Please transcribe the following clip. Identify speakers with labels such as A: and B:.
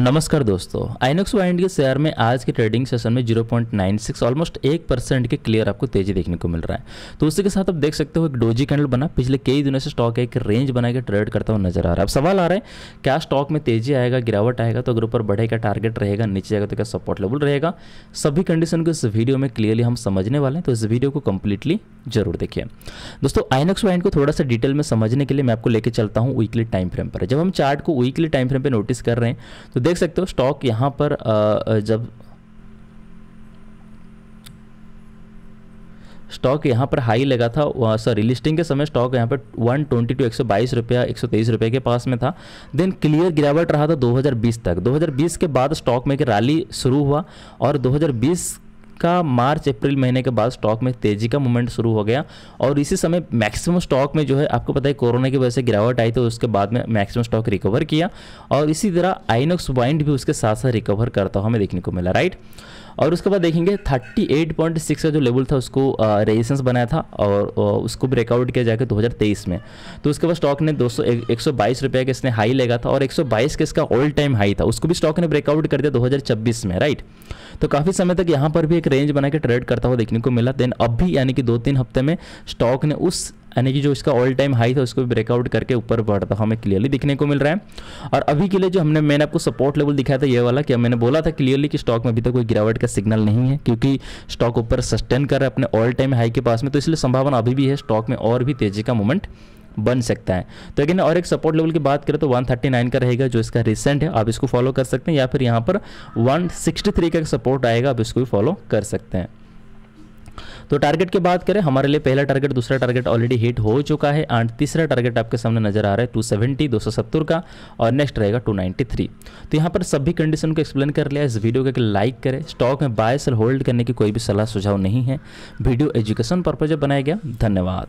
A: नमस्कार दोस्तों आइनक्स वाइंड के शेयर में आज के ट्रेडिंग सेशन में 0.96 ऑलमोस्ट एक परसेंट के क्लियर आपको तेजी देखने को मिल रहा है तो उसी के साथ आप देख सकते हो एक डोजी कैंडल बना पिछले कई दिनों से स्टॉक एक रेंज बना के ट्रेड करता हुआ नजर आ रहा है अब सवाल आ रहा है क्या स्टॉक में तेजी आएगा गिरावट आएगा तो अगर ऊपर बढ़ेगा टारगेट रहेगा नीचे आएगा तो क्या सपोर्ट लेवल रहेगा सभी कंडीशन को इस वीडियो में क्लियरली हम समझने वाले हैं तो इस वीडियो को कंप्लीटली जरूर देखिए दोस्तों आइनक्स वाइंड को थोड़ा सा डिटेल में समझने के लिए मैं आपको लेकर चलता हूँ वीकली टाइम फ्रेम पर जब हम चार्ट को वीकली टाइम फ्रेम पर नोटिस कर रहे हैं तो देख सकते हो स्टॉक यहां पर जब स्टॉक यहाँ पर हाई लगा था सॉरी लिस्टिंग के समय स्टॉक यहाँ पर ट्वेंटी टू बाईस रुपया तेईस रुपये के पास में था देन क्लियर गिरावट रहा था 2020 तक 2020 के बाद स्टॉक में एक रैली शुरू हुआ और 2020 का मार्च अप्रैल महीने के बाद स्टॉक में तेजी का मूवमेंट शुरू हो गया और इसी समय मैक्सिमम स्टॉक में जो है आपको पता है कोरोना की वजह से गिरावट आई तो उसके बाद में मैक्सिमम स्टॉक रिकवर किया और इसी तरह आइनोक्स वाइंड भी उसके साथ साथ रिकवर करता हुआ हमें देखने को मिला राइट और उसके बाद देखेंगे 38.6 का जो लेवल था उसको रेजिस्टेंस बनाया था और उसको ब्रेकआउट किया जाकर 2023 में तो उसके बाद स्टॉक ने दो सौ रुपये का इसने हाई लेगा था और 122 का इसका ऑल टाइम हाई था उसको भी स्टॉक ने ब्रेकआउट कर दिया 2026 में राइट तो काफ़ी समय तक यहाँ पर भी एक रेंज बना के ट्रेड करता हुआ देखने को मिला देन अब भी यानी कि दो तीन हफ्ते में स्टॉक ने उस यानी कि जो इसका ऑल टाइम हाई था उसको ब्रेकआउट करके ऊपर बढ़ता हमें क्लियरली दिखने को मिल रहा है और अभी के लिए जो हमने मैंने आपको सपोर्ट लेवल दिखाया था ये वाला कि मैंने बोला था क्लियरली कि स्टॉक में अभी तक कोई गिरावट का सिग्नल नहीं है क्योंकि स्टॉक ऊपर सस्टेन कर रहा है अपने ऑल टाइम हाई के पास में तो इसलिए संभावना अभी भी है स्टॉक में और भी तेजी का मूवमेंट बन सकता है तो अगेन और एक सपोर्ट लेवल की बात करें तो 139 का रहेगा जो इसका रिसेंट है आप इसको फॉलो कर सकते हैं या फिर यहाँ पर 163 का सपोर्ट आएगा आप इसको भी फॉलो कर सकते हैं तो टारगेट की बात करें हमारे लिए पहला टारगेट दूसरा टारगेट ऑलरेडी हिट हो चुका है एंड तीसरा टारगेट आपके सामने नजर आ रहा है सौ सत्तर का और नेक्स्ट रहेगा थ्री तो यहाँ पर सभी कंडीशन को एक्सप्लेन कर लिया इस वीडियो को लाइक करें स्टॉक में बाय सेल होल्ड करने की कोई भी सलाह सुझाव नहीं है वीडियो एजुकेशन पर्पज बनाया गया धन्यवाद